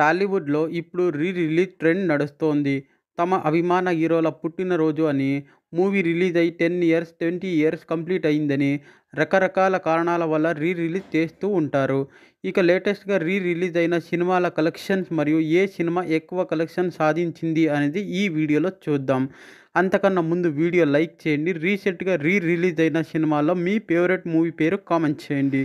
టాలీవుడ్లో ఇప్పుడు re release trend నడుస్తోంది తమ అభిమాన హీరోల పుట్టినరోజు అని మూవీ రిలీజ్ అయి ten years twenty years complete అయిందని రకరకాల కారణాల వల్ల రీ రిలీజ్ చేస్తూ ఉంటారు ఇక లేటెస్ట్గా రీ రిలీజ్ అయిన సినిమాల కలెక్షన్స్ మరియు ఏ సినిమా ఎక్కువ కలెక్షన్ సాధించింది అనేది ఈ వీడియోలో చూద్దాం అంతకన్నా ముందు వీడియో లైక్ చేయండి రీసెంట్గా రీ రిలీజ్ అయిన సినిమాలో మీ ఫేవరెట్ మూవీ పేరు కామెంట్ చేయండి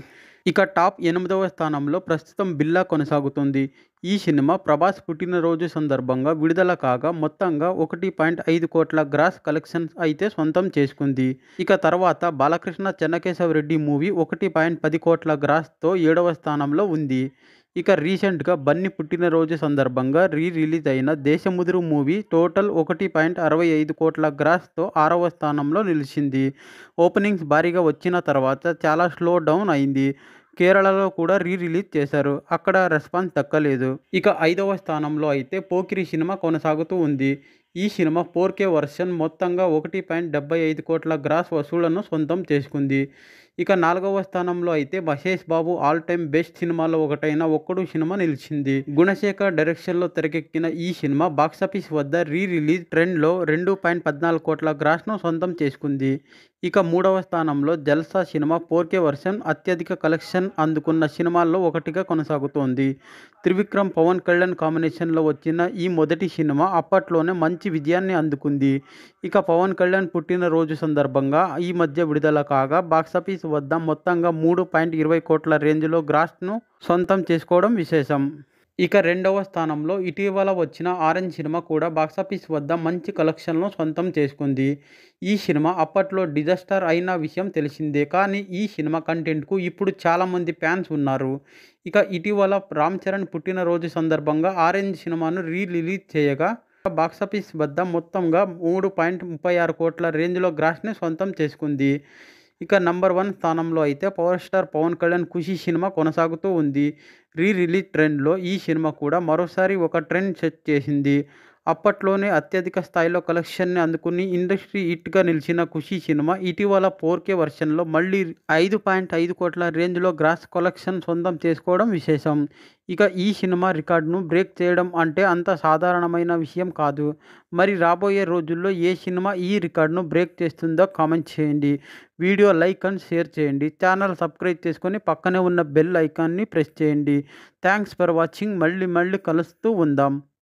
ఇక టాప్ ఎనిమిదవ స్థానంలో ప్రస్తుతం బిల్లా కొనసాగుతుంది ఈ సినిమా ప్రభాస్ పుట్టినరోజు సందర్భంగా విడుదల కాగా మొత్తంగా ఒకటి పాయింట్ ఐదు కోట్ల గ్రాస్ కలెక్షన్స్ అయితే సొంతం చేసుకుంది ఇక తర్వాత బాలకృష్ణ చెన్నకేశవ రెడ్డి మూవీ ఒకటి పాయింట్ పది కోట్ల గ్రాస్తో ఏడవ స్థానంలో ఉంది ఇక రీసెంట్గా బన్నీ పుట్టినరోజు సందర్భంగా రీ రిలీజ్ అయిన దేశముదురు మూవీ టోటల్ ఒకటి పాయింట్ అరవై ఐదు కోట్ల గ్రాస్తో ఆరవ స్థానంలో నిలిచింది ఓపెనింగ్స్ భారీగా వచ్చిన తర్వాత చాలా స్లో డౌన్ అయింది కేరళలో కూడా రీ రిలీజ్ చేశారు అక్కడ రెస్పాన్స్ దక్కలేదు ఇక ఐదవ స్థానంలో అయితే పోకిరి సినిమా కొనసాగుతూ ఉంది ఈ సినిమా ఫోర్ కే వర్షన్ మొత్తంగా ఒకటి పాయింట్ డెబ్బై ఐదు కోట్ల గ్రాస్ వసూళ్లను సొంతం చేసుకుంది ఇక నాలుగవ స్థానంలో అయితే Mahesh Babu all time best సినిమాలో ఒకటైన ఒక్కడు సినిమా నిలిచింది గుణశేఖర్ డైరెక్షన్లో తెరకెక్కిన ఈ సినిమా బాక్సాఫీస్ వద్ద రీ రిలీజ్ ట్రెండ్లో రెండు పాయింట్ పద్నాలుగు కోట్ల గ్రాస్ను సొంతం చేసుకుంది ఇక మూడవ స్థానంలో జల్సా సినిమా ఫోర్ కే వర్షన్ అత్యధిక కలెక్షన్ అందుకున్న సినిమాల్లో ఒకటిగా కొనసాగుతోంది త్రివిక్రమ్ పవన్ కళ్యాణ్ కాంబినేషన్లో వచ్చిన ఈ మొదటి సినిమా అప్పట్లోనే మంచి మంచి విజయాన్ని అందుకుంది ఇక పవన్ కళ్యాణ్ పుట్టినరోజు సందర్భంగా ఈ మధ్య విడుదల కాగా బాక్సాఫీస్ వద్ద మొత్తంగా మూడు పాయింట్ ఇరవై కోట్ల రేంజ్లో గ్రాస్ను సొంతం చేసుకోవడం విశేషం ఇక రెండవ స్థానంలో ఇటీవల వచ్చిన ఆరెంజ్ సినిమా కూడా బాక్సాఫీస్ వద్ద మంచి కలెక్షన్లను సొంతం చేసుకుంది ఈ సినిమా అప్పట్లో డిజాస్టర్ అయిన విషయం తెలిసిందే కానీ ఈ సినిమా కంటెంట్కు ఇప్పుడు చాలామంది ఫ్యాన్స్ ఉన్నారు ఇక ఇటీవల రామ్ చరణ్ పుట్టినరోజు సందర్భంగా ఆరెంజ్ సినిమాను రీ రిలీజ్ చేయగా బాక్సాఫీస్ వద్ద మొత్తంగా మూడు పాయింట్ ముప్పై ఆరు కోట్ల రేంజ్లో గ్రాస్ని సొంతం చేసుకుంది ఇక నంబర్ వన్ స్థానంలో అయితే పవర్ స్టార్ పవన్ కళ్యాణ్ ఖుషి సినిమా కొనసాగుతూ ఉంది రీ రిలీజ్ ట్రెండ్లో ఈ సినిమా కూడా మరోసారి ఒక ట్రెండ్ సెట్ చేసింది అప్పట్లోనే అత్యధిక స్థాయిలో కలెక్షన్ని అందుకుని ఇండస్ట్రీ హిట్గా నిలిచిన ఖుషీ సినిమా ఇటీవల ఫోర్కే వర్షన్లో మళ్ళీ ఐదు పాయింట్ ఐదు కోట్ల రేంజ్లో గ్రాస్ కలెక్షన్ సొంతం చేసుకోవడం విశేషం ఇక ఈ సినిమా రికార్డును బ్రేక్ చేయడం అంటే అంత సాధారణమైన విషయం కాదు మరి రాబోయే రోజుల్లో ఏ సినిమా ఈ రికార్డును బ్రేక్ చేస్తుందో కామెంట్ చేయండి వీడియో లైక్ అండ్ షేర్ చేయండి ఛానల్ సబ్స్క్రైబ్ చేసుకొని పక్కనే ఉన్న బెల్ ఐకాన్ని ప్రెస్ చేయండి థ్యాంక్స్ ఫర్ వాచింగ్ మళ్ళీ మళ్ళీ కలుస్తూ ఉందాం